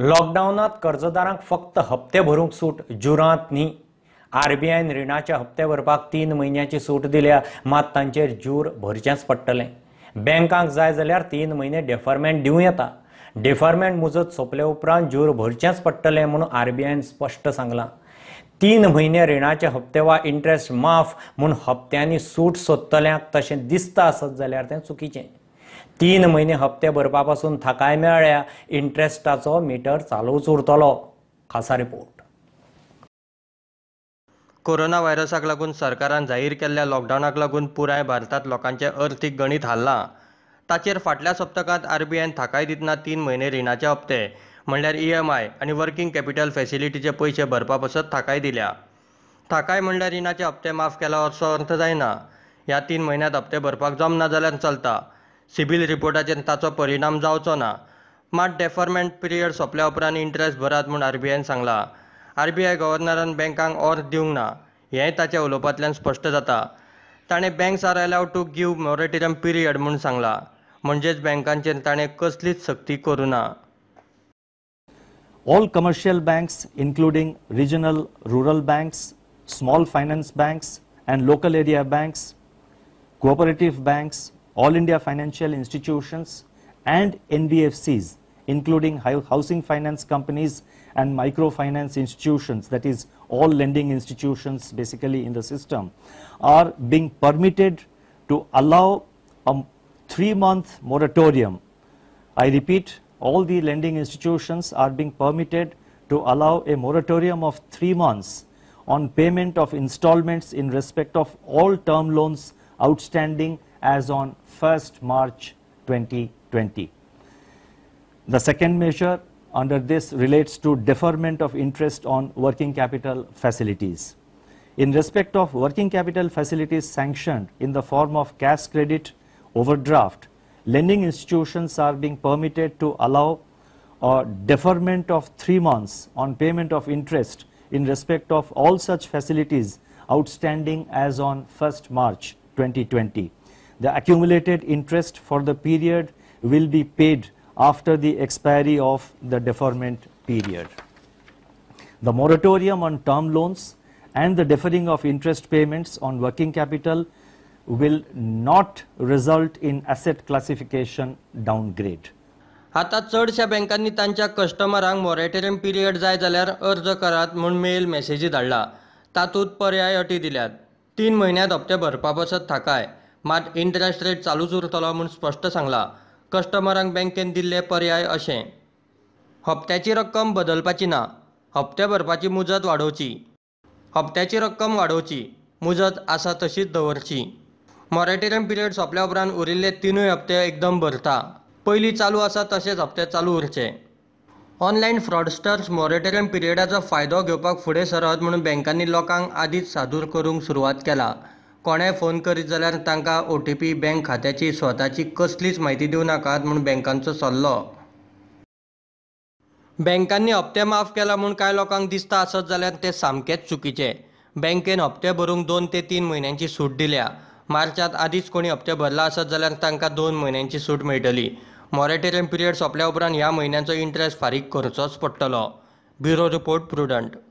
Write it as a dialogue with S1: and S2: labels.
S1: लॉकडाऊनात कर्जदारांक फक्त हप्ते भरूंक सूट जुरांत न्ही आयन रिणाच्या हप्ते भरपाक तीन म्हयन्याची सूट दिल्या मात तांचेर जूर भरचेंच पडटलें बँकांक जाय जाल्यार तीन म्हयने डेफरमेंट दिवं येता डेफरमेंट मुजत सोंपले उपरांत जूर भरचेंच पडटलें म्हणून आयन स्पश्ट सांगलां तीन म्हयने रिणाचे हप्ते वा इंट्रेस्ट माफ म्हूण हप्त्यांनी सूट सोदतल्यांक तशें दिसता आसत जाल्यार तें चुकीचें तीन महिने हप्ते भरपा पासून थाकाय मेळ्ळ्या मीटर चालूच उरतलो
S2: खासा रिपोर्ट कोरोना व्हायरसाक लागून सरकारान जाहीर केल्ल्या लॉकडावनाक लागून पुराय भारतात लोकांचे अर्थीक गणित हाल्लां ताचेर फाटल्या सप्तकांत आरबीआयन थाकाय दितना तीन म्हयने रिणाचे हप्ते म्हणल्यार ई एम आय आनी वर्किंग कॅपिटल फॅसिलिटीचे पयशे भरपा पसत थाकाय दिल्या थाकाय म्हणल्यार रिणाचे हप्ते माफ केला असो अर्थ जायना ह्या तीन म्हयन्यांत हप्ते भरपाक जमना जाल्यार चलता सिबील रिपोर्टाचेर ताचो परिणाम जावचो ना मात डेफरमेंट पिरियड सोंपल्या उपरांत इंट्रस्ट भरात म्हूण आरबीआयन सांगला आय गव्हर्नरान बँकांक ऑर दिवंक ना हेंय ताच्या उलोवपांतल्यान स्पश्ट जाता ताणें banks are allow to give moratorium period म्हूण सांगला म्हणजेच बँकांचेर ताणें कसलीच सक्ती करूं ना
S3: all commercial banks including regional rural banks small finance banks and local area banks cooperative banks all India financial institutions and NBFCs including housing finance companies and microfinance institutions, that is all lending institutions basically in the system, are being permitted to allow a three-month moratorium. I repeat, all the lending institutions are being permitted to allow a moratorium of three months on payment of installments in respect of all term loans outstanding as on 1st March 2020. The second measure under this relates to deferment of interest on working capital facilities. In respect of working capital facilities sanctioned in the form of cash credit overdraft, lending institutions are being permitted to allow a deferment of three months on payment of interest in respect of all such facilities outstanding as on 1st March 2020. The accumulated interest for the period will be paid after the expiry of the deferment period. The moratorium on term loans and the deferring of interest payments on working capital will not result in asset classification downgrade.
S2: आता चडशा बँकांनी तांच्या कस्टमरांक moratorium period जाय जाल्यार अर्ज करात म्हूण mail मेसेजी धाडला तातूंत पर्याय अटी दिल्यात तीन म्हयन्यात हप्ते भरपा बसत थाकाय मात इंटरेस्ट रेट चालूच उरतलो म्हूण स्पष्ट सांगला कस्टमरांक बँकेन दिल्ले पर्याय अशें हप्त्याची रक्कम बदलपाची ना हप्ते भरपाची मुजत वाडोवची हप्त्याची रक्कम वाडोवची मुजत आसा तशीच दवरची मॉरेटोरियम पिरियड सोंपल्या उपरांत उरिल्ले तिनूय हप्ते एकदम भरता पयलीं चालू आसा तशेंच हप्ते चालू उरचे ऑनलायन फ्रॉडस्टर्स मॉरेटोरियम पिरियडाचो फायदो घेवपाक फुडें सरत म्हणून बँकांनी लोकांक आदींच सादूर करूंक सुरवात केला कोणे फोन करीत जाल्यार तांकां ओ टी पी बँक खात्याची स्वताची कसलीच म्हायती दिवं नाकात म्हूण बँकांचो सल्लो बँकांनी हप्ते माफ केला म्हूण कांय लोकांक दिसता आसत जाल्यार ते सामकेंच चुकीचे बँकेन हप्ते भरूंक दोन ते तीन म्हयन्यांची सूट दिल्या मार्चांत आदींच कोणी हप्ते भरला आसत जाल्यार तांकां दोन म्हयन्यांची सूट मेळटली मॉरेटोरियम पिरियड सोंपल्या उपरांत ह्या म्हयन्याचो इंट्रेस्ट फारीक
S3: करचोच पडटलो ब्युरो रिपोर्ट प्रुडंट